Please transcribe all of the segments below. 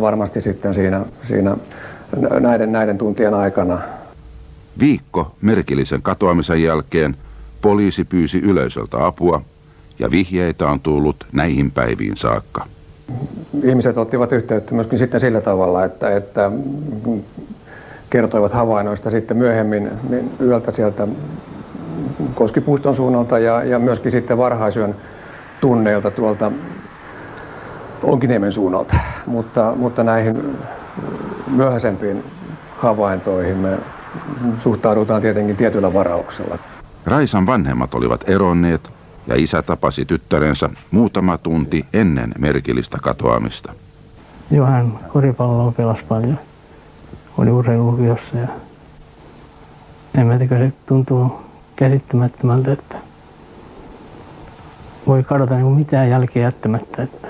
varmasti sitten siinä, siinä näiden, näiden tuntien aikana. Viikko merkillisen katoamisen jälkeen poliisi pyysi yleisöltä apua ja vihjeitä on tullut näihin päiviin saakka. Ihmiset ottivat yhteyttä myöskin sitten sillä tavalla, että, että kertoivat havainnoista sitten myöhemmin niin yöltä sieltä Koskipuiston suunnalta ja, ja myöskin sitten varhaisyön tunneilta tuolta Onkiniemen suunnalta, mutta, mutta näihin myöhäisempiin havaintoihin me suhtaudutaan tietenkin tietyllä varauksella. Raisan vanhemmat olivat eronneet ja isä tapasi tyttärensä muutama tunti ennen merkillistä katoamista. Joo, hän koripalloa pelasi paljon. Oli urheilulukiossa ja en mä tiedä, se tuntuu käsittämättömältä, että voi kadota niin mitään jälkeä jättämättä. Että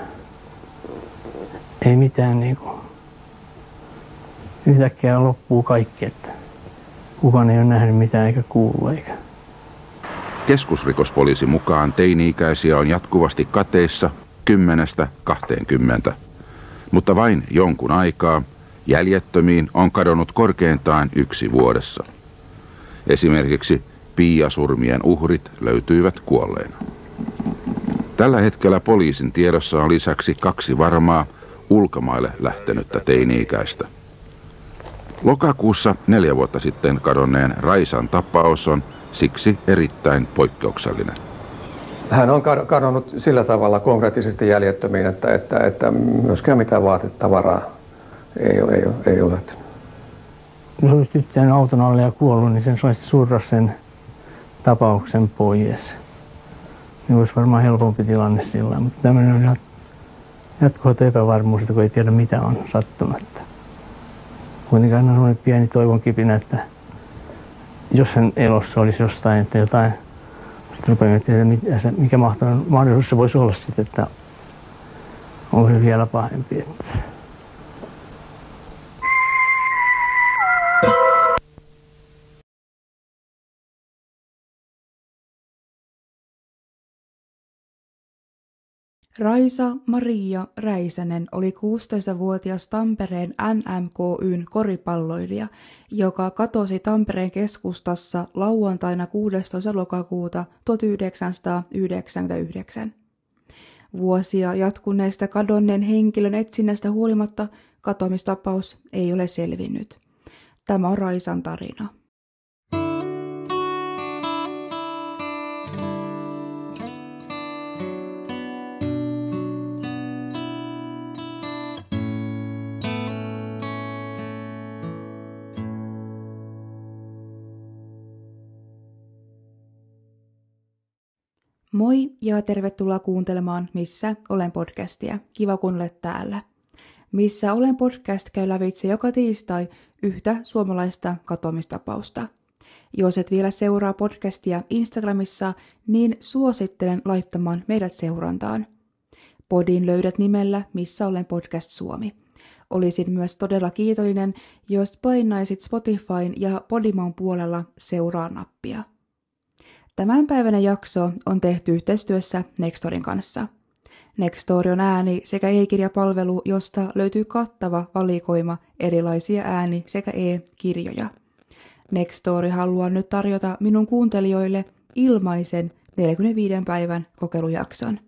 ei mitään niin kuin, yhtäkkiä loppuu kaikki, että kukaan ei ole nähnyt mitään eikä kuullut eikä. Keskusrikospoliisi mukaan teini-ikäisiä on jatkuvasti kateissa 10-20, mutta vain jonkun aikaa jäljettömiin on kadonnut korkeintaan yksi vuodessa. Esimerkiksi piiasurmien uhrit löytyivät kuolleina. Tällä hetkellä poliisin tiedossa on lisäksi kaksi varmaa ulkomaille lähtenyttä teini-ikäistä. Lokakuussa neljä vuotta sitten kadonneen Raisan tapaus on siksi erittäin poikkeuksellinen. Hän on kadonnut sillä tavalla konkreettisesti jäljettömiin, että, että, että myöskään mitään vaatetavaraa ei ole. Ei ole, ei ole. Jos olisi tyttöjen auton alle ja kuollut, niin sen saisi surra sen tapauksen pois. Niin olisi varmaan helpompi tilanne sillä mutta tämmöinen on ihan jatkuvata epävarmuus, kun ei tiedä mitä on sattumatta. Kuitenkin aina semmoinen pieni toivon kipinä, että jos sen elossa olisi jostain, että jotain, sitten rupeaa miettimään, mikä mahdollisuus se voisi olla sitten, että on se vielä pahempi. Että. Raisa Maria Räisänen oli 16-vuotias Tampereen NMKYn koripalloilija, joka katosi Tampereen keskustassa lauantaina 16. lokakuuta 1999. Vuosia jatkuneesta kadonneen henkilön etsinnästä huolimatta katoamistapaus ei ole selvinnyt. Tämä on Raisan tarina. Moi ja tervetuloa kuuntelemaan Missä olen podcastia. Kiva kun olet täällä. Missä olen podcast käy lävitse joka tiistai yhtä suomalaista katoamistapausta. Jos et vielä seuraa podcastia Instagramissa, niin suosittelen laittamaan meidät seurantaan. Podin löydät nimellä Missä olen podcast Suomi. Olisin myös todella kiitollinen, jos painaisit Spotifyn ja Podimon puolella seuraa nappia. Tämän päivänä jakso on tehty yhteistyössä Nextorin kanssa. Nextori on ääni- sekä e-kirjapalvelu, josta löytyy kattava valikoima erilaisia ääni- sekä e-kirjoja. Nextori haluaa nyt tarjota minun kuuntelijoille ilmaisen 45 päivän kokeilujakson.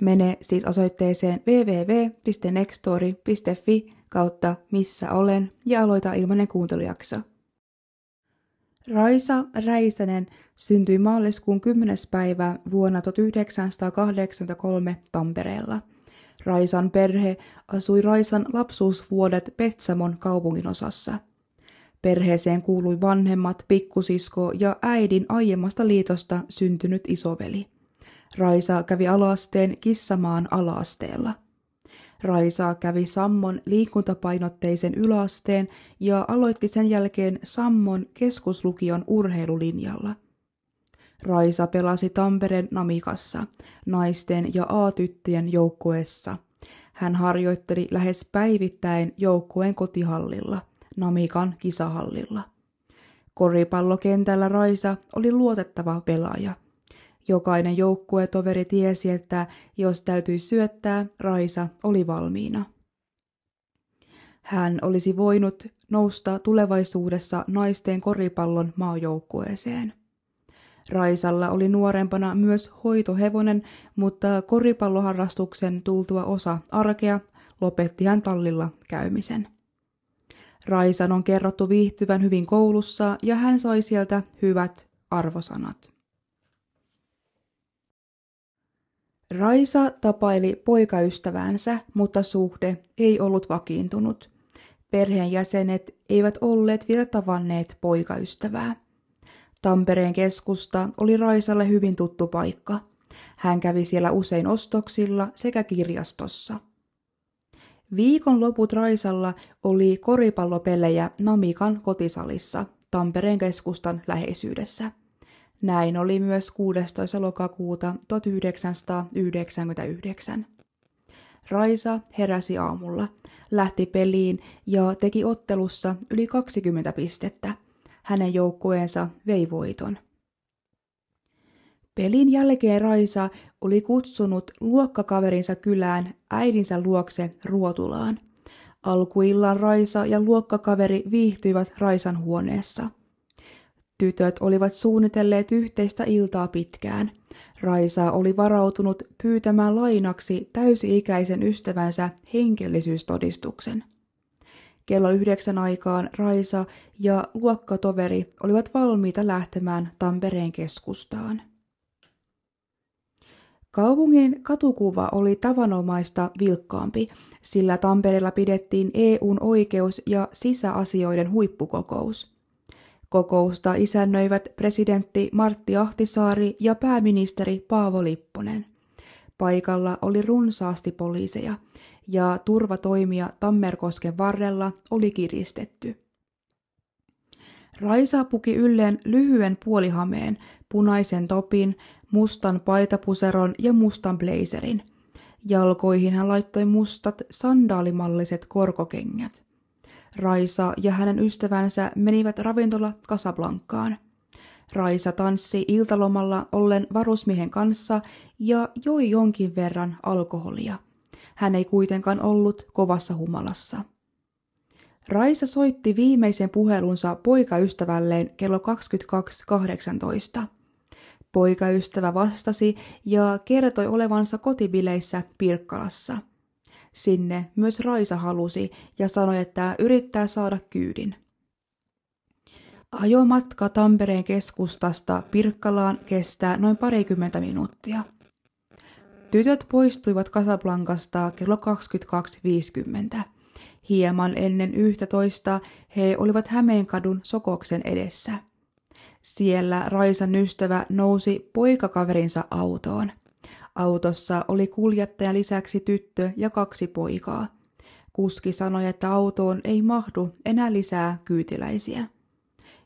Mene siis osoitteeseen www.nextori.fi kautta missä olen ja aloita ilmainen kuuntelujakso. Raisa Räisänen syntyi maaliskuun 10. päivä vuonna 1983 Tampereella. Raisan perhe asui Raisan lapsuusvuodet Petsamon kaupunginosassa. Perheeseen kuului vanhemmat, pikkusisko ja äidin aiemmasta liitosta syntynyt isoveli. Raisa kävi alasteen Kissamaan alaasteella. Raisa kävi Sammon liikuntapainotteisen yläasteen ja aloitti sen jälkeen Sammon keskuslukion urheilulinjalla. Raisa pelasi Tampereen Namikassa, naisten ja A-tyttöjen joukkueessa. Hän harjoitteli lähes päivittäin joukkueen kotihallilla, Namikan kisahallilla. Koripallokentällä Raisa oli luotettava pelaaja – Jokainen joukkuetoveri tiesi, että jos täytyi syöttää, Raisa oli valmiina. Hän olisi voinut nousta tulevaisuudessa naisten koripallon maajoukkueeseen. Raisalla oli nuorempana myös hoitohevonen, mutta koripalloharrastuksen tultua osa arkea lopetti hän tallilla käymisen. Raisan on kerrottu viihtyvän hyvin koulussa ja hän sai sieltä hyvät arvosanat. Raisa tapaili poikaystäväänsä, mutta suhde ei ollut vakiintunut. Perheen jäsenet eivät olleet vielä tavanneet poikaystävää. Tampereen keskusta oli Raisalle hyvin tuttu paikka. Hän kävi siellä usein ostoksilla sekä kirjastossa. Viikon loput Raisalla oli koripallopelejä Namikan kotisalissa Tampereen keskustan läheisyydessä – näin oli myös 16. lokakuuta 1999. Raisa heräsi aamulla, lähti peliin ja teki ottelussa yli 20 pistettä. Hänen joukkueensa vei voiton. Pelin jälkeen Raisa oli kutsunut luokkakaverinsa kylään äidinsä luokse Ruotulaan. Alkuillan Raisa ja luokkakaveri viihtyivät Raisan huoneessa – Tytöt olivat suunnitelleet yhteistä iltaa pitkään. Raisa oli varautunut pyytämään lainaksi täysi-ikäisen ystävänsä henkellisyystodistuksen. Kello yhdeksän aikaan Raisa ja luokkatoveri olivat valmiita lähtemään Tampereen keskustaan. Kaupungin katukuva oli tavanomaista vilkkaampi, sillä Tampereella pidettiin EUn oikeus- ja sisäasioiden huippukokous – Kokousta isännöivät presidentti Martti Ahtisaari ja pääministeri Paavo Lipponen. Paikalla oli runsaasti poliiseja ja turvatoimia Tammerkosken varrella oli kiristetty. Raisa puki ylleen lyhyen puolihameen, punaisen topin, mustan paitapuseron ja mustan blazerin. Jalkoihin hän laittoi mustat sandaalimalliset korkokengät. Raisa ja hänen ystävänsä menivät ravintola Casablancaan. Raisa tanssi iltalomalla ollen varusmiehen kanssa ja joi jonkin verran alkoholia. Hän ei kuitenkaan ollut kovassa humalassa. Raisa soitti viimeisen puhelunsa poikaystävälleen kello 22.18. Poikaystävä vastasi ja kertoi olevansa kotibileissä Pirkkalassa – sinne myös Raisa halusi ja sanoi, että yrittää saada kyydin. Ajomatka Tampereen keskustasta Pirkkalaan kestää noin parikymmentä minuuttia. Tytöt poistuivat Kasablankasta kello 22.50. Hieman ennen yhtä toista he olivat Hämeenkadun Sokoksen edessä. Siellä Raisan ystävä nousi poikakaverinsa autoon – Autossa oli kuljettaja lisäksi tyttö ja kaksi poikaa. Kuski sanoi, että autoon ei mahdu enää lisää kyytiläisiä.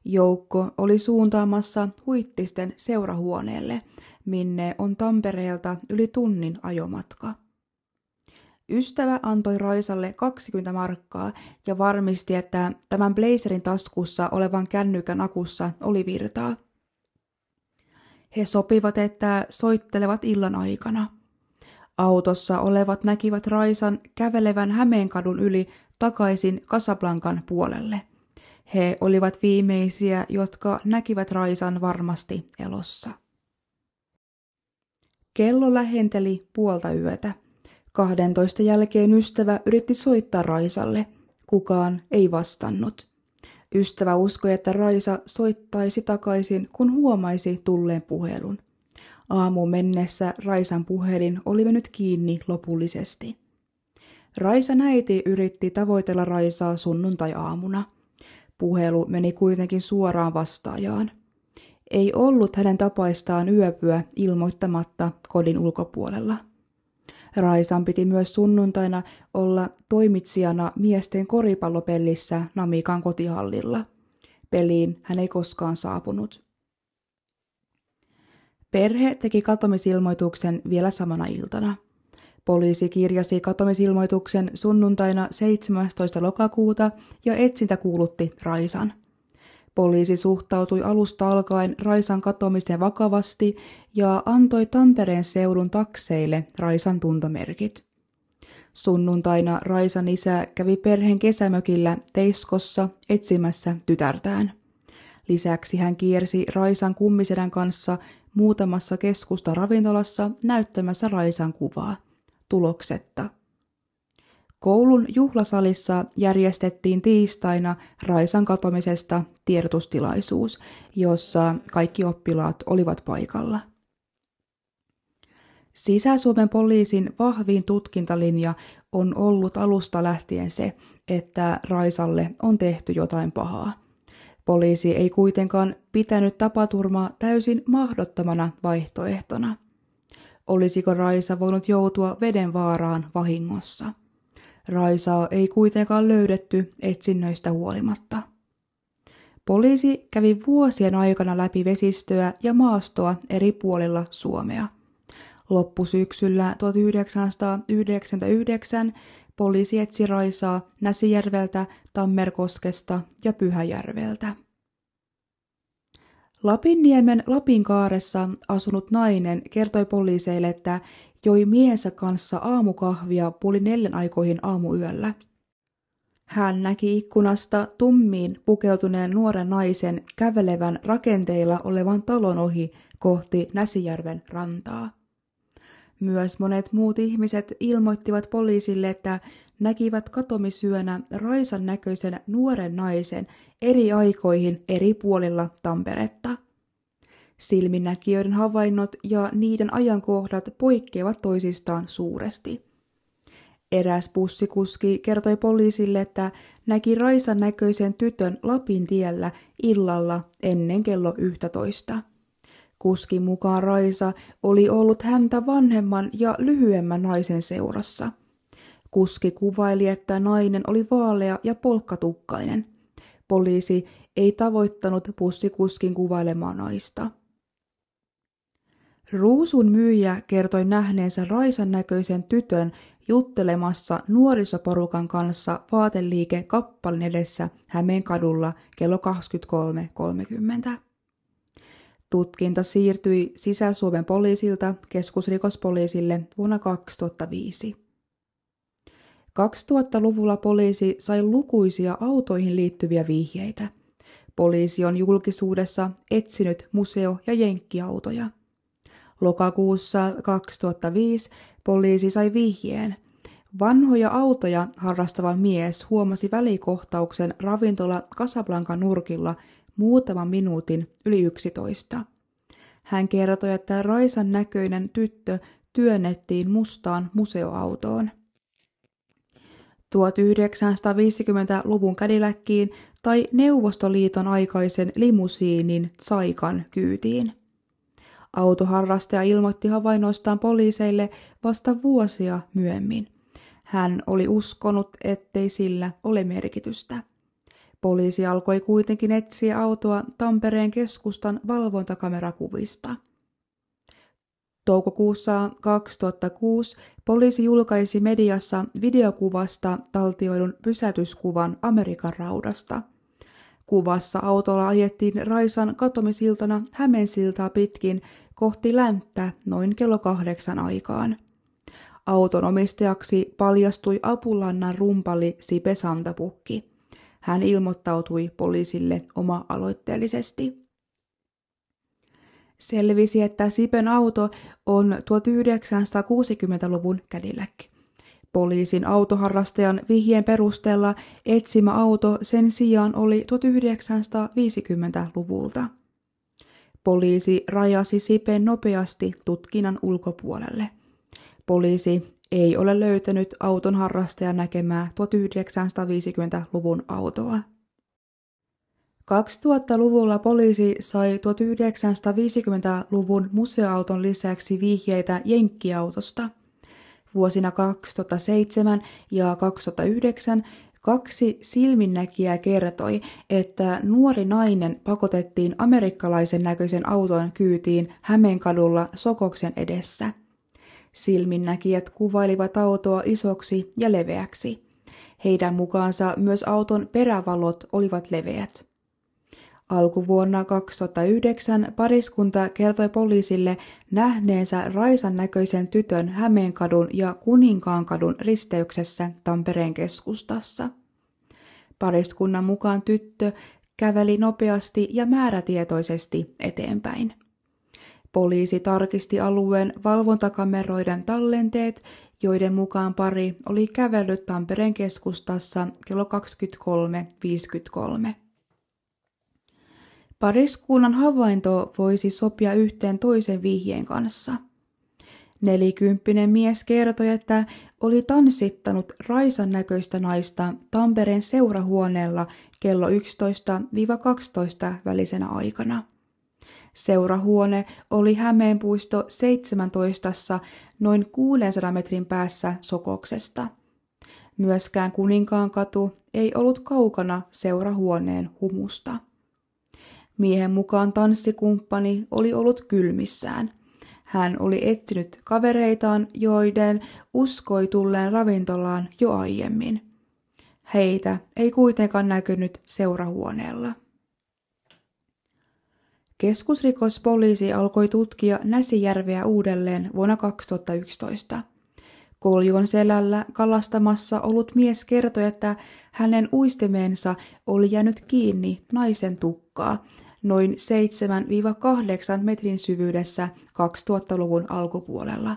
Joukko oli suuntaamassa huittisten seurahuoneelle, minne on Tampereelta yli tunnin ajomatka. Ystävä antoi Raisalle 20 markkaa ja varmisti, että tämän blazerin taskussa olevan kännykän akussa oli virtaa – he sopivat, että soittelevat illan aikana. Autossa olevat näkivät Raisan kävelevän Hämeenkadun yli takaisin Kasablankan puolelle. He olivat viimeisiä, jotka näkivät Raisan varmasti elossa. Kello lähenteli puolta yötä. 12 jälkeen ystävä yritti soittaa Raisalle. Kukaan ei vastannut. Ystävä uskoi, että Raisa soittaisi takaisin, kun huomaisi tulleen puhelun. Aamu mennessä Raisan puhelin oli mennyt kiinni lopullisesti. Raisa näiti yritti tavoitella Raisaa sunnuntai-aamuna. Puhelu meni kuitenkin suoraan vastaajaan. Ei ollut hänen tapaistaan yöpyä ilmoittamatta kodin ulkopuolella. Raisan piti myös sunnuntaina olla toimitsijana miesten koripallopellissä Namikan kotihallilla. Peliin hän ei koskaan saapunut. Perhe teki katomisilmoituksen vielä samana iltana. Poliisi kirjasi katomisilmoituksen sunnuntaina 17. lokakuuta ja etsintä kuulutti Raisan. Poliisi suhtautui alusta alkaen Raisan katoamiseen vakavasti ja antoi Tampereen seudun takseille Raisan tuntomerkit. Sunnuntaina Raisan isä kävi perheen kesämökillä Teiskossa etsimässä tytärtään. Lisäksi hän kiersi Raisan kummisedän kanssa muutamassa keskusta ravintolassa näyttämässä Raisan kuvaa. Tuloksetta. Koulun juhlasalissa järjestettiin tiistaina Raisan katomisesta tiedotustilaisuus, jossa kaikki oppilaat olivat paikalla. Sisä-Suomen poliisin vahvin tutkintalinja on ollut alusta lähtien se, että Raisalle on tehty jotain pahaa. Poliisi ei kuitenkaan pitänyt tapaturmaa täysin mahdottomana vaihtoehtona. Olisiko Raisa voinut joutua veden vaaraan vahingossa? Raisaa ei kuitenkaan löydetty etsinnöistä huolimatta. Poliisi kävi vuosien aikana läpi vesistöä ja maastoa eri puolilla Suomea. Loppusyksyllä 1999 poliisi etsi Raisaa Näsijärveltä, Tammerkoskesta ja Pyhäjärveltä. Lapinniemen Lapinkaaressa asunut nainen kertoi poliiseille, että joi miehensä kanssa aamukahvia puoli neljän aikoihin aamuyöllä. Hän näki ikkunasta tummiin pukeutuneen nuoren naisen kävelevän rakenteilla olevan talon ohi kohti Näsijärven rantaa. Myös monet muut ihmiset ilmoittivat poliisille, että näkivät katomisyönä Raisan näköisen nuoren naisen eri aikoihin eri puolilla Tamperetta. Silminnäkijöiden havainnot ja niiden ajankohdat poikkeavat toisistaan suuresti. Eräs bussikuski kertoi poliisille, että näki Raisan näköisen tytön Lapin tiellä illalla ennen kello 11. Kuski mukaan Raisa oli ollut häntä vanhemman ja lyhyemmän naisen seurassa. Kuski kuvaili, että nainen oli vaalea ja polkkatukkainen. Poliisi ei tavoittanut bussikuskin kuvailemaa naista. Ruusun myyjä kertoi nähneensä Raisan näköisen tytön juttelemassa nuorisoporukan kanssa vaateliike kappalin edessä Hämeen kadulla kello 23.30. Tutkinta siirtyi Sisä-Suomen poliisilta keskusrikospoliisille vuonna 2005. 2000-luvulla poliisi sai lukuisia autoihin liittyviä vihjeitä. Poliisi on julkisuudessa etsinyt museo- ja jenkkiautoja – Lokakuussa 2005 poliisi sai vihjeen. Vanhoja autoja harrastava mies huomasi välikohtauksen ravintola Casablancan nurkilla muutaman minuutin yli 11. Hän kertoi, että Raisan näköinen tyttö työnnettiin mustaan museoautoon. 1950-luvun kädiläkkiin tai Neuvostoliiton aikaisen limusiinin saikan kyytiin. Autoharrastaja ilmoitti havainnoistaan poliiseille vasta vuosia myöhemmin. Hän oli uskonut, ettei sillä ole merkitystä. Poliisi alkoi kuitenkin etsiä autoa Tampereen keskustan valvontakamerakuvista. Toukokuussa 2006 poliisi julkaisi mediassa videokuvasta taltioidun pysätyskuvan Amerikan raudasta – Kuvassa autolla ajettiin Raisan katomisiltana Hämeen siltaa pitkin kohti länttä noin kello kahdeksan aikaan. Auton omistajaksi paljastui Apulannan rumpali Sipe Santapukki. Hän ilmoittautui poliisille oma-aloitteellisesti. Selvisi, että Sipen auto on 1960-luvun kädilläkin. Poliisin autoharrastajan vihjeen perusteella etsimä auto sen sijaan oli 1950-luvulta. Poliisi rajasi Sipen nopeasti tutkinnan ulkopuolelle. Poliisi ei ole löytänyt auton harrastajan näkemää 1950-luvun autoa. 2000-luvulla poliisi sai 1950-luvun museoauton lisäksi vihjeitä jenkkiautosta – vuosina 2007 ja 2009 kaksi silminnäkijää kertoi, että nuori nainen pakotettiin amerikkalaisen näköisen auton kyytiin Hämeenkadulla Sokoksen edessä. Silminnäkijät kuvailivat autoa isoksi ja leveäksi. Heidän mukaansa myös auton perävalot olivat leveät. Alkuvuonna 2009 pariskunta kertoi poliisille nähneensä Raisan näköisen tytön Hämeenkadun ja Kuninkaankadun risteyksessä Tampereen keskustassa. Pariskunnan mukaan tyttö käveli nopeasti ja määrätietoisesti eteenpäin. Poliisi tarkisti alueen valvontakameroiden tallenteet, joiden mukaan pari oli kävellyt Tampereen keskustassa kello 23.53. Pariskunnan havainto voisi sopia yhteen toisen vihjeen kanssa. Nelikymppinen mies kertoi, että oli tanssittanut raisan näköistä naista Tampereen seurahuoneella kello 11-12 välisenä aikana. Seurahuone oli Hämeenpuisto 17 noin 600 metrin päässä Sokoksesta. Myöskään Kuninkaankatu ei ollut kaukana seurahuoneen humusta. Miehen mukaan tanssikumppani oli ollut kylmissään. Hän oli etsinyt kavereitaan, joiden uskoi tulleen ravintolaan jo aiemmin. Heitä ei kuitenkaan näkynyt seurahuoneella. Keskusrikospoliisi alkoi tutkia Näsijärveä uudelleen vuonna 2011. Koljon selällä kalastamassa ollut mies kertoi, että hänen uistimeensa oli jäänyt kiinni naisen tukkaa, noin 7-8 metrin syvyydessä 2000-luvun alkupuolella.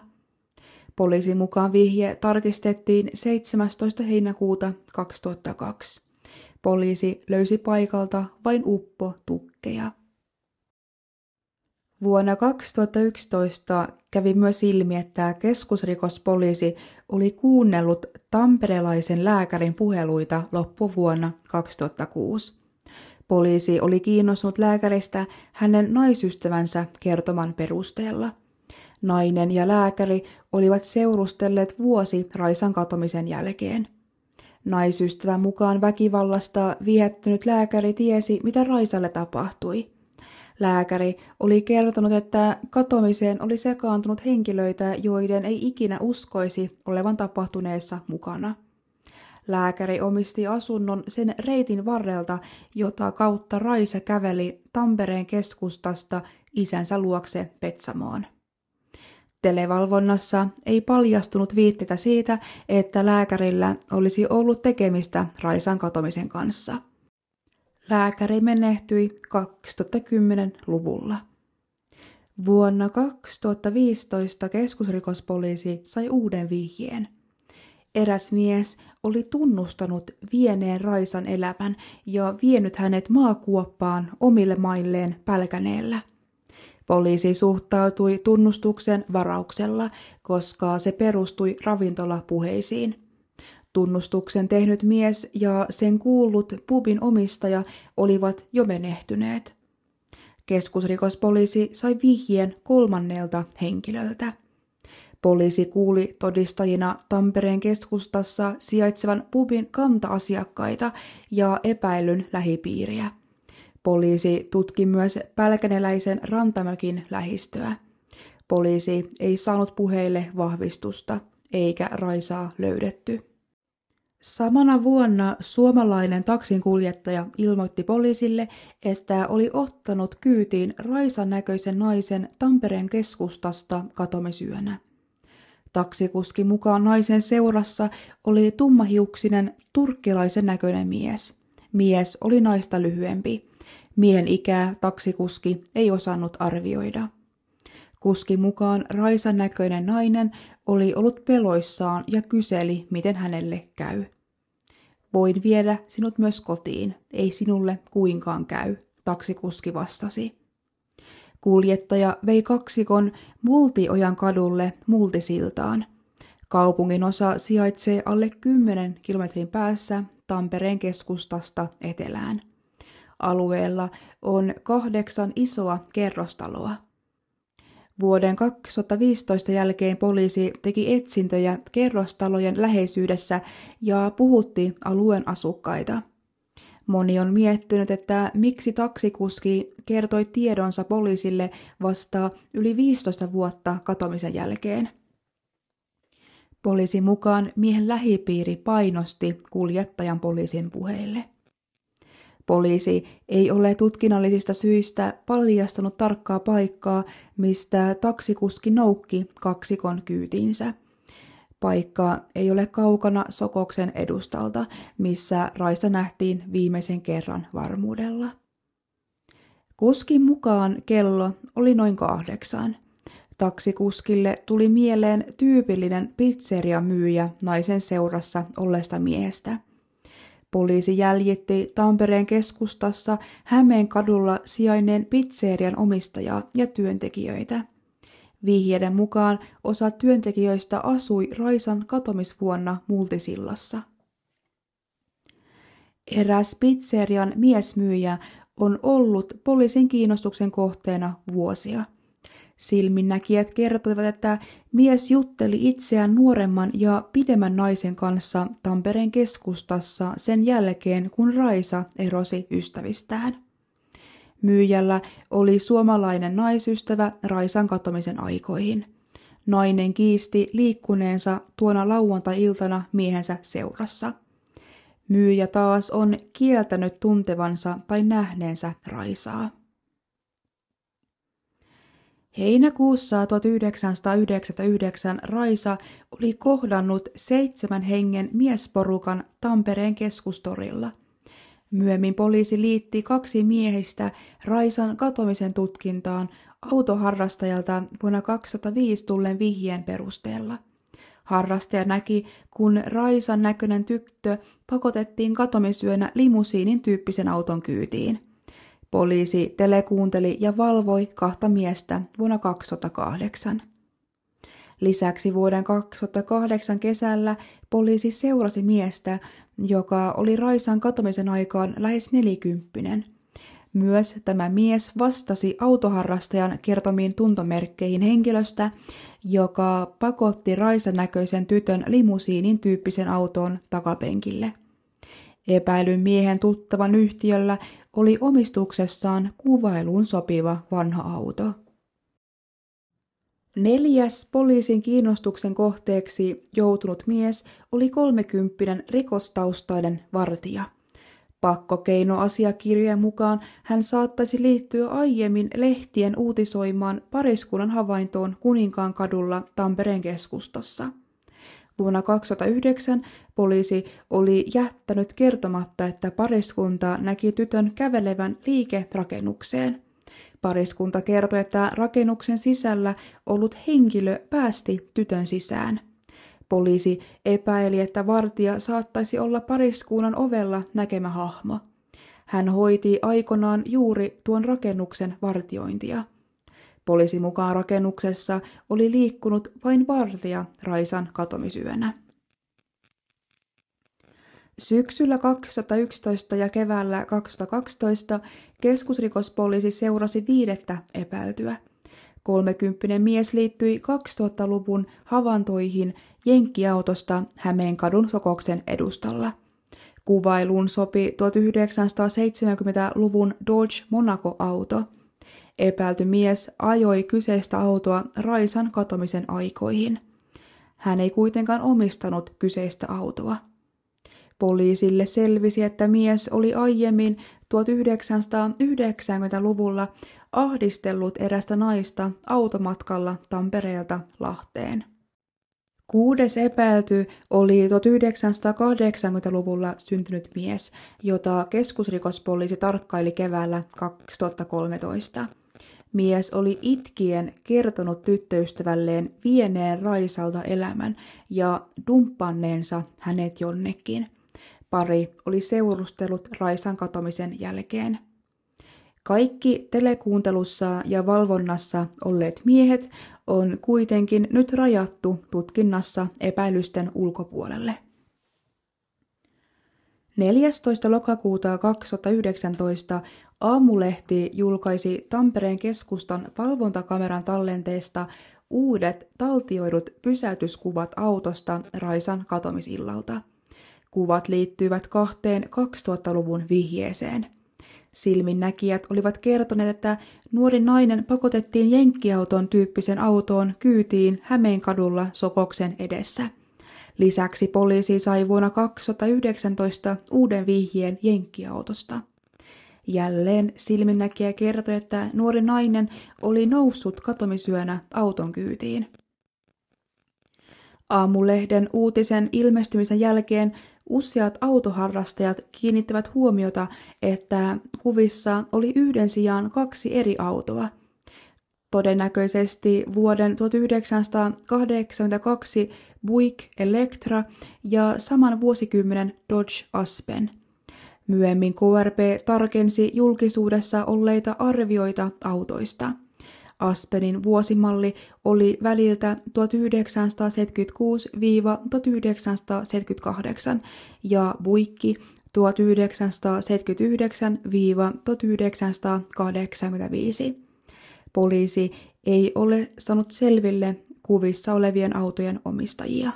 Poliisin mukaan vihje tarkistettiin 17. heinäkuuta 2002. Poliisi löysi paikalta vain uppo tukkeja. Vuonna 2011 kävi myös ilmi, että keskusrikospoliisi oli kuunnellut tamperelaisen lääkärin puheluita loppuvuonna 2006. Poliisi oli kiinnostunut lääkäristä hänen naisystävänsä kertoman perusteella. Nainen ja lääkäri olivat seurustelleet vuosi Raisan katomisen jälkeen. Naisystävän mukaan väkivallasta viettynyt lääkäri tiesi, mitä Raisalle tapahtui. Lääkäri oli kertonut, että katomiseen oli sekaantunut henkilöitä, joiden ei ikinä uskoisi olevan tapahtuneessa mukana. Lääkäri omisti asunnon sen reitin varrelta, jota kautta Raisa käveli Tampereen keskustasta isänsä luokse Petsamoon. Televalvonnassa ei paljastunut viitteitä siitä, että lääkärillä olisi ollut tekemistä Raisan katomisen kanssa. Lääkäri menehtyi 2010-luvulla. Vuonna 2015 keskusrikospoliisi sai uuden vihjeen – Eräs mies oli tunnustanut vieneen Raisan elämän ja vienyt hänet maakuoppaan omille mailleen pälkäneellä. Poliisi suhtautui tunnustuksen varauksella, koska se perustui ravintolapuheisiin. Tunnustuksen tehnyt mies ja sen kuullut pubin omistaja olivat jo menehtyneet. Keskusrikospoliisi sai vihjeen kolmannelta henkilöltä. Poliisi kuuli todistajina Tampereen keskustassa sijaitsevan pubin kanta-asiakkaita ja epäilyn lähipiiriä. Poliisi tutki myös pälkäneläisen rantamökin lähistöä. Poliisi ei saanut puheille vahvistusta, eikä Raisaa löydetty. Samana vuonna suomalainen taksinkuljettaja ilmoitti poliisille, että oli ottanut kyytiin Raisan näköisen naisen Tampereen keskustasta katomisyönä. Taksikuski mukaan naisen seurassa oli tummahiuksinen turkkilaisen näköinen mies. Mies oli naista lyhyempi. Miehen ikää taksikuski ei osannut arvioida. Kuski mukaan Raisan näköinen nainen oli ollut peloissaan ja kyseli, miten hänelle käy. Voin viedä sinut myös kotiin, ei sinulle kuinkaan käy, taksikuski vastasi. Kuljettaja vei kaksikon Multiojan kadulle Multisiltaan. Kaupungin osa sijaitsee alle 10 kilometrin päässä Tampereen keskustasta etelään. Alueella on kahdeksan isoa kerrostaloa. Vuoden 2015 jälkeen poliisi teki etsintöjä kerrostalojen läheisyydessä ja puhutti alueen asukkaita. Moni on miettinyt, että miksi taksikuski kertoi tiedonsa poliisille vasta yli 15 vuotta katomisen jälkeen. Poliisin mukaan miehen lähipiiri painosti kuljettajan poliisin puheille. Poliisi ei ole tutkinnallisista syistä paljastanut tarkkaa paikkaa, mistä taksikuski noukki kaksikon kyytiinsä. Paikka ei ole kaukana Sokoksen edustalta, missä Raisa nähtiin viimeisen kerran varmuudella. Kuskin mukaan kello oli noin kahdeksan. Taksikuskille tuli mieleen tyypillinen pizzeria myyjä naisen seurassa olleesta miehestä – Poliisi jäljitti Tampereen keskustassa Hämeen kadulla sijainneen pizzerian omistajaa ja työntekijöitä. Vihjeiden mukaan osa työntekijöistä asui Raisan katomisvuonna Multisillassa. Eräs pizzerian miesmyyjä on ollut poliisin kiinnostuksen kohteena vuosia – Silminnäkijät kertoivat, että mies jutteli itseään nuoremman ja pidemmän naisen kanssa Tampereen keskustassa sen jälkeen, kun Raisa erosi ystävistään. Myyjällä oli suomalainen naisystävä Raisan katomisen aikoihin. Nainen kiisti liikkuneensa tuona lauantai-iltana miehensä seurassa. Myyjä taas on kieltänyt tuntevansa tai nähneensä Raisaa. Heinäkuussa 1999 Raisa oli kohdannut seitsemän hengen miesporukan Tampereen keskustorilla. Myöhemmin poliisi liitti kaksi miehistä Raisan katomisen tutkintaan autoharrastajalta vuonna 2005 tulleen vihjeen perusteella. Harrastaja näki, kun Raisan näköinen tyttö pakotettiin katomisyönä limusiinin tyyppisen auton kyytiin. Poliisi telekuunteli ja valvoi kahta miestä vuonna 2008. Lisäksi vuoden 2008 kesällä poliisi seurasi miestä, joka oli Raisan katomisen aikaan lähes nelikymppinen. Myös tämä mies vastasi autoharrastajan kertomiin tuntomerkkeihin henkilöstä, joka pakotti Raisan näköisen tytön limusiinin tyyppisen autoon takapenkille. Epäilyn miehen tuttavan yhtiöllä oli omistuksessaan kuvailuun sopiva vanha auto. Neljäs poliisin kiinnostuksen kohteeksi joutunut mies oli kolmekymppinen rikostaustainen vartija. Pakkokeinoasiakirjojen mukaan hän saattaisi liittyä aiemmin lehtien uutisoimaan pariskunnan havaintoon Kuninkaan kadulla Tampereen keskustassa – Vuonna 2009 poliisi oli jättänyt kertomatta, että pariskunta näki tytön kävelevän liikerakennukseen. Pariskunta kertoi, että rakennuksen sisällä ollut henkilö päästi tytön sisään. Poliisi epäili, että vartija saattaisi olla pariskunnan ovella näkemä hahmo. Hän hoiti aikonaan juuri tuon rakennuksen vartiointia. Poliisi mukaan rakennuksessa oli liikkunut vain vartija Raisan katomisyönä. Syksyllä 2011 ja keväällä 2012 keskusrikospoliisi seurasi viidettä epäiltyä. Kolmekymppinen mies liittyi 2000-luvun havantoihin jenkkiautosta Hämeenkadun Sokoksen edustalla. Kuvailuun sopi 1970-luvun Dodge Monaco-auto – Epäilty mies ajoi kyseistä autoa Raisan katomisen aikoihin. Hän ei kuitenkaan omistanut kyseistä autoa. Poliisille selvisi, että mies oli aiemmin 1990-luvulla ahdistellut erästä naista automatkalla Tampereelta Lahteen. Kuudes epäilty oli 1980-luvulla syntynyt mies, jota keskusrikospoliisi tarkkaili keväällä 2013. Mies oli itkien kertonut tyttöystävälleen vieneen Raisalta elämän ja dumppanneensa hänet jonnekin. Pari oli seurustellut Raisan katomisen jälkeen. Kaikki telekuuntelussa ja valvonnassa olleet miehet on kuitenkin nyt rajattu tutkinnassa epäilysten ulkopuolelle. 14. lokakuuta 2019 Aamulehti julkaisi Tampereen keskustan valvontakameran tallenteesta uudet taltioidut pysäytyskuvat autosta Raisan katomisillalta. Kuvat liittyivät kahteen 2000-luvun vihjeeseen. Silminnäkijät olivat kertoneet, että nuori nainen pakotettiin jenkkiauton tyyppisen autoon kyytiin Hämeenkadulla Sokoksen edessä – Lisäksi poliisi sai vuonna 2019 uuden vihjeen jenkkiautosta. Jälleen silminnäkijä kertoi, että nuori nainen oli noussut katomisyönä auton kyytiin. Aamulehden uutisen ilmestymisen jälkeen useat autoharrastajat kiinnittävät huomiota, että kuvissa oli yhden sijaan kaksi eri autoa – todennäköisesti vuoden 1982 Buick Electra ja saman vuosikymmenen Dodge Aspen. Myöhemmin KRP tarkensi julkisuudessa olleita arvioita autoista. Aspenin vuosimalli oli väliltä 1976-1978 ja Buikki 1979-1985 poliisi ei ole saanut selville kuvissa olevien autojen omistajia.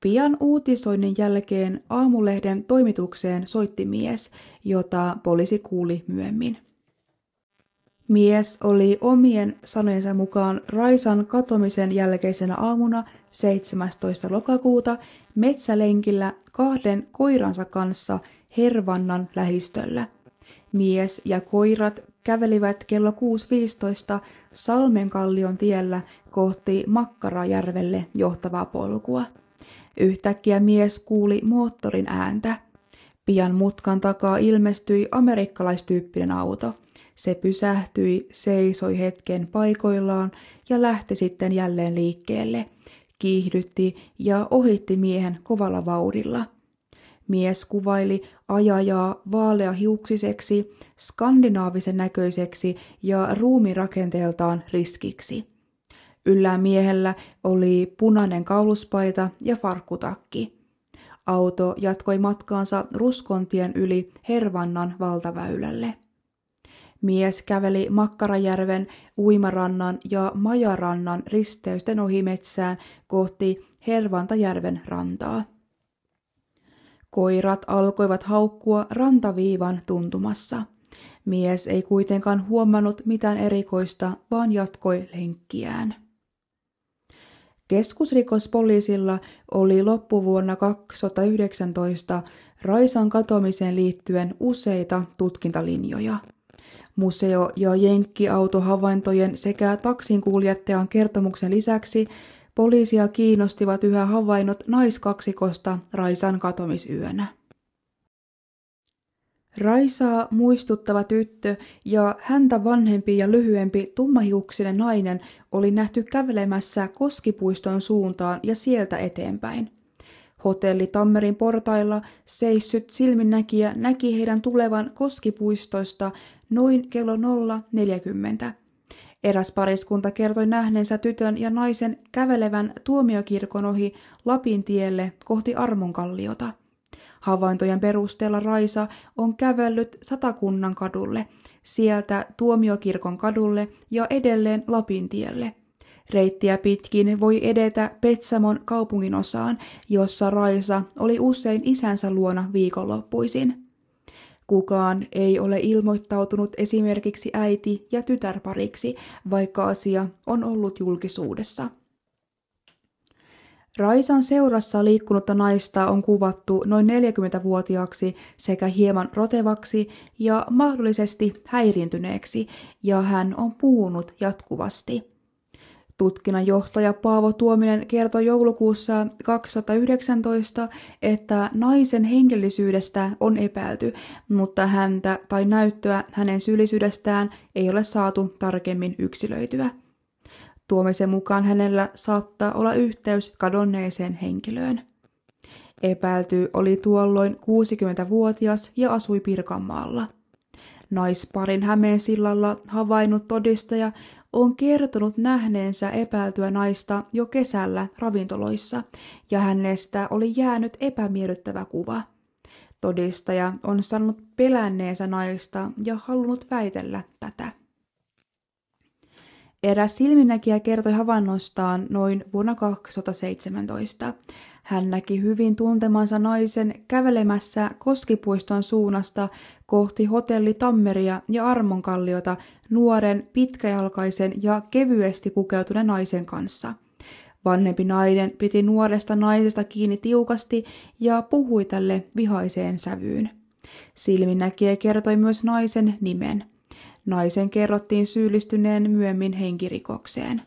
Pian uutisoinnin jälkeen aamulehden toimitukseen soitti mies, jota poliisi kuuli myöhemmin. Mies oli omien sanojensa mukaan Raisan katomisen jälkeisenä aamuna 17. lokakuuta metsälenkillä kahden koiransa kanssa Hervannan lähistöllä. Mies ja koirat kävelivät kello 6.15 Salmenkallion tiellä kohti Makkarajärvelle johtavaa polkua. Yhtäkkiä mies kuuli moottorin ääntä. Pian mutkan takaa ilmestyi amerikkalaistyyppinen auto. Se pysähtyi, seisoi hetken paikoillaan ja lähti sitten jälleen liikkeelle. Kiihdytti ja ohitti miehen kovalla vauhdilla. Mies kuvaili ajajaa hiuksiseksi, skandinaavisen näköiseksi ja ruumirakenteeltaan riskiksi. Yllä miehellä oli punainen kauluspaita ja farkkutakki. Auto jatkoi matkaansa Ruskontien yli Hervannan valtaväylälle. Mies käveli Makkarajärven, Uimarannan ja Majarannan risteysten ohi metsään kohti Hervantajärven rantaa. Koirat alkoivat haukkua rantaviivan tuntumassa. Mies ei kuitenkaan huomannut mitään erikoista, vaan jatkoi lenkkiään. Keskusrikospoliisilla oli loppuvuonna 2019 Raisan katoamiseen liittyen useita tutkintalinjoja. Museo- ja jenkkiautohavaintojen sekä taksinkuljettajan kertomuksen lisäksi Poliisia kiinnostivat yhä havainnot naiskaksikosta Raisan katomisyönä. Raisaa muistuttava tyttö ja häntä vanhempi ja lyhyempi tummahiuksinen nainen oli nähty kävelemässä Koskipuiston suuntaan ja sieltä eteenpäin. Hotelli Tammerin portailla seissyt silminnäkijä näki heidän tulevan Koskipuistoista noin kello 0.40 Eräs pariskunta kertoi nähneensä tytön ja naisen kävelevän tuomiokirkon ohi Lapin tielle kohti Armonkalliota. Havaintojen perusteella Raisa on kävellyt Satakunnan kadulle, sieltä Tuomiokirkon kadulle ja edelleen Lapin tielle. Reittiä pitkin voi edetä Petsamon kaupunginosaan, jossa Raisa oli usein isänsä luona viikonloppuisin. Kukaan ei ole ilmoittautunut esimerkiksi äiti- ja tytärpariksi, vaikka asia on ollut julkisuudessa. Raisan seurassa liikkunutta naista on kuvattu noin 40-vuotiaaksi sekä hieman rotevaksi ja mahdollisesti häiriintyneeksi, ja hän on puhunut jatkuvasti. Tutkinnanjohtaja Paavo Tuominen kertoi joulukuussa 2019, että naisen henkilöllisyydestä on epäilty, mutta häntä tai näyttöä hänen syyllisyydestään ei ole saatu tarkemmin yksilöityä. Tuomisen mukaan hänellä saattaa olla yhteys kadonneeseen henkilöön. Epäilty oli tuolloin 60-vuotias ja asui Pirkanmaalla. Naisparin Hämeen sillalla havainnut todistaja on kertonut nähneensä epäiltyä naista jo kesällä ravintoloissa, ja hänestä oli jäänyt epämiellyttävä kuva. Todistaja on sanonut pelänneensä naista ja halunnut väitellä tätä. Eräs silminnäkijä kertoi havainnoistaan noin vuonna 2017. Hän näki hyvin tuntemansa naisen kävelemässä Koskipuiston suunnasta kohti hotelli Tammeria ja Armonkalliota nuoren, pitkäjalkaisen ja kevyesti pukeutuneen naisen kanssa. Vanhempi nainen piti nuoresta naisesta kiinni tiukasti ja puhui tälle vihaiseen sävyyn. Silminnäkijä kertoi myös naisen nimen. Naisen kerrottiin syyllistyneen myöhemmin henkirikokseen.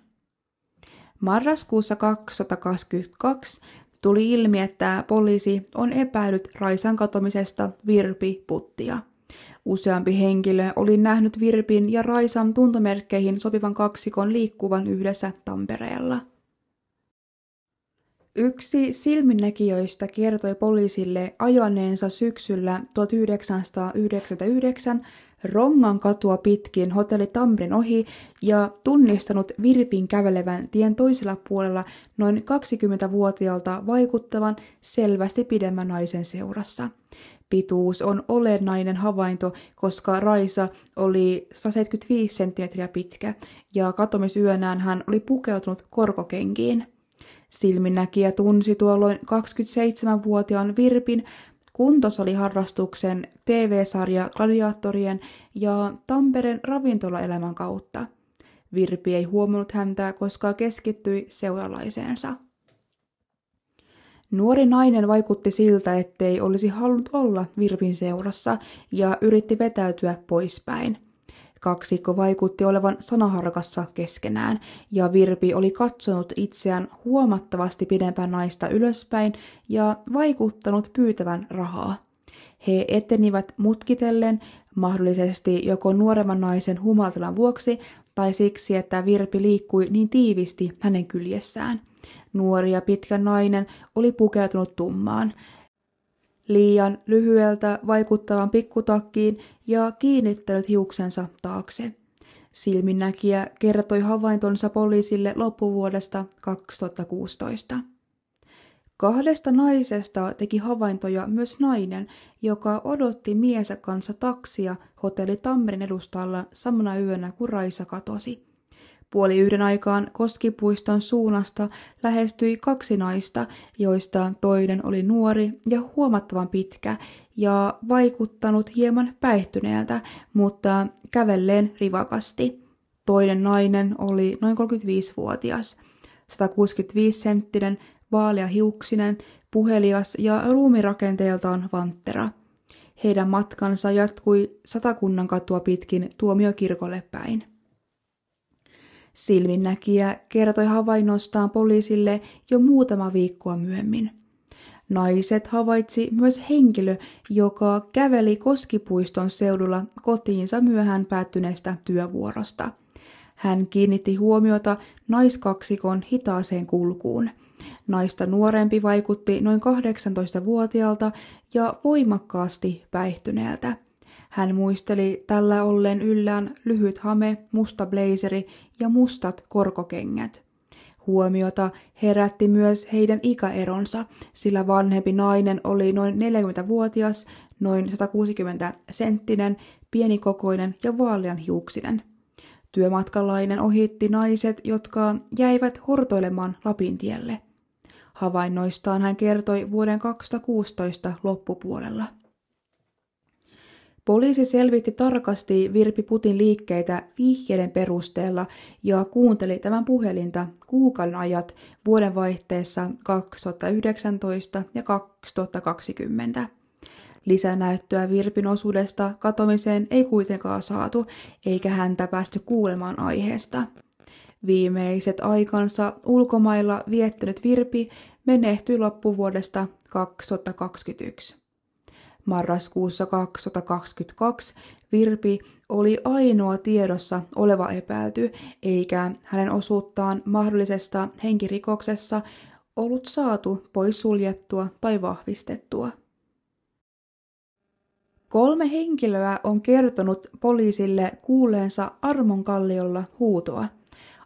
Marraskuussa 2022 tuli ilmi, että poliisi on epäillyt Raisan katomisesta Virpi Puttia. Useampi henkilö oli nähnyt Virpin ja Raisan tuntomerkkeihin sopivan kaksikon liikkuvan yhdessä Tampereella. Yksi silminnäkijöistä kertoi poliisille ajoneensa syksyllä 1999 Rongan katua pitkin hotelli Tambrin ohi ja tunnistanut Virpin kävelevän tien toisella puolella noin 20-vuotiaalta vaikuttavan selvästi pidemmän naisen seurassa. Pituus on olennainen havainto, koska Raisa oli 175 senttimetriä pitkä ja katomisyönään hän oli pukeutunut korkokenkiin. Silminnäkijä tunsi tuolloin 27-vuotiaan Virpin kuntosaliharrastuksen, TV-sarja Gladiaattorien ja Tampereen ravintolaelämän kautta. Virpi ei huomannut häntä, koska keskittyi seuralaiseensa. Nuori nainen vaikutti siltä, ettei olisi halunnut olla Virpin seurassa ja yritti vetäytyä poispäin – Kaksikko vaikutti olevan sanaharkassa keskenään, ja Virpi oli katsonut itseään huomattavasti pidempään naista ylöspäin ja vaikuttanut pyytävän rahaa. He etenivät mutkitellen, mahdollisesti joko nuoremman naisen humaltelan vuoksi tai siksi, että Virpi liikkui niin tiivisti hänen kyljessään. Nuori ja pitkä nainen oli pukeutunut tummaan liian lyhyeltä vaikuttavan pikkutakkiin ja kiinnittänyt hiuksensa taakse. Silminnäkijä kertoi havaintonsa poliisille loppuvuodesta 2016. Kahdesta naisesta teki havaintoja myös nainen, joka odotti miesä kanssa taksia hotelli Tammerin edustalla samana yönä, kuin Raisa katosi. Puoli yhden aikaan Koskipuiston suunnasta lähestyi kaksi naista, joista toinen oli nuori ja huomattavan pitkä ja vaikuttanut hieman päihtyneeltä, mutta kävelleen rivakasti. Toinen nainen oli noin 35-vuotias, 165-senttinen, vaaleahiuksinen, puhelias ja ruumirakenteeltaan vanttera. Heidän matkansa jatkui satakunnan katua pitkin tuomiokirkolle päin. Silminnäkijä kertoi havainnostaan poliisille jo muutama viikkoa myöhemmin. Naiset havaitsi myös henkilö, joka käveli Koskipuiston seudulla kotiinsa myöhään päättyneestä työvuorosta. Hän kiinnitti huomiota naiskaksikon hitaaseen kulkuun. Naista nuorempi vaikutti noin 18-vuotiaalta ja voimakkaasti päihtyneeltä. Hän muisteli tällä ollen yllään lyhyt hame, musta blazeri ja mustat korkokengät. Huomiota herätti myös heidän ikäeronsa, sillä vanhempi nainen oli noin 40-vuotias, noin 160 senttinen, pienikokoinen ja vaalean hiuksinen. Työmatkalainen ohitti naiset, jotka jäivät hortoilemaan Lapintielle. Havainnoistaan hän kertoi vuoden 2016 loppupuolella. Poliisi selvitti tarkasti Virpi Putin liikkeitä vihjeiden perusteella ja kuunteli tämän puhelinta kuukauden ajat vaihteessa 2019 ja 2020. Lisänäyttöä Virpin osuudesta katomiseen ei kuitenkaan saatu, eikä häntä päästy kuulemaan aiheesta. Viimeiset aikansa ulkomailla viettänyt Virpi menehtyi loppuvuodesta 2021. Marraskuussa 2022 Virpi oli ainoa tiedossa oleva epäilty, eikä hänen osuuttaan mahdollisesta henkirikoksessa ollut saatu pois suljettua tai vahvistettua. Kolme henkilöä on kertonut poliisille kuuleensa Armonkalliolla huutoa.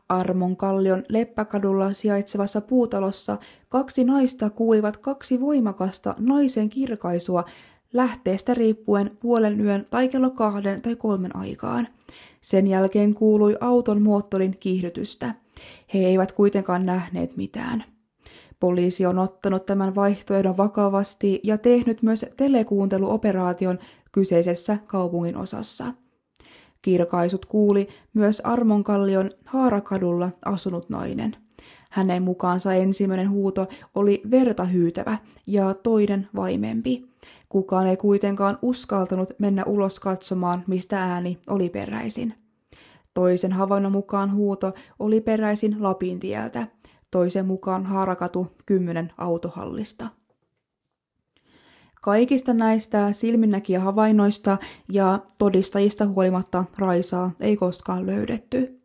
Armonkallion Leppäkadulla sijaitsevassa puutalossa kaksi naista kuulivat kaksi voimakasta naisen kirkaisua lähteestä riippuen puolen yön tai kello kahden tai kolmen aikaan. Sen jälkeen kuului auton moottorin kiihdytystä. He eivät kuitenkaan nähneet mitään. Poliisi on ottanut tämän vaihtoehdon vakavasti ja tehnyt myös telekuunteluoperaation kyseisessä kaupungin osassa. Kirkaisut kuuli myös Armonkallion Haarakadulla asunut nainen. Hänen mukaansa ensimmäinen huuto oli verta hyytävä ja toinen vaimempi. Kukaan ei kuitenkaan uskaltanut mennä ulos katsomaan, mistä ääni oli peräisin. Toisen havainnon mukaan huuto oli peräisin Lapintieltä, toisen mukaan harakatu kymmenen autohallista. Kaikista näistä silminnäkiä havainnoista ja todistajista huolimatta Raisaa ei koskaan löydetty.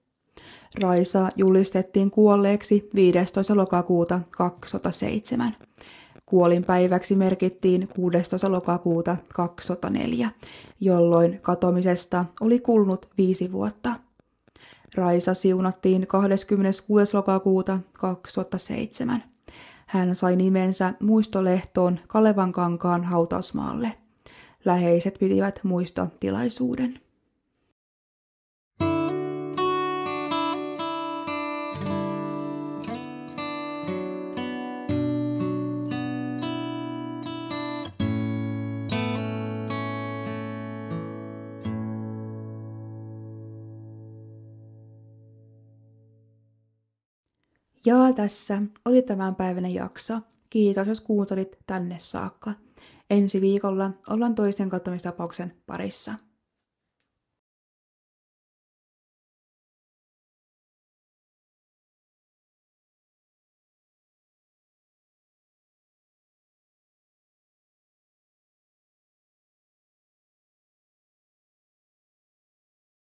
Raisa julistettiin kuolleeksi 15. lokakuuta 2007. Kuolinpäiväksi merkittiin 16. lokakuuta 2004, jolloin katomisesta oli kulunut viisi vuotta. Raisa siunattiin 26. lokakuuta 2007. Hän sai nimensä muistolehtoon Kalevankankaan hautausmaalle. Läheiset pitivät muistotilaisuuden. Ja tässä oli tämän jakso. Kiitos, jos kuuntelit tänne saakka. Ensi viikolla ollaan toisten katsomistapauksen parissa.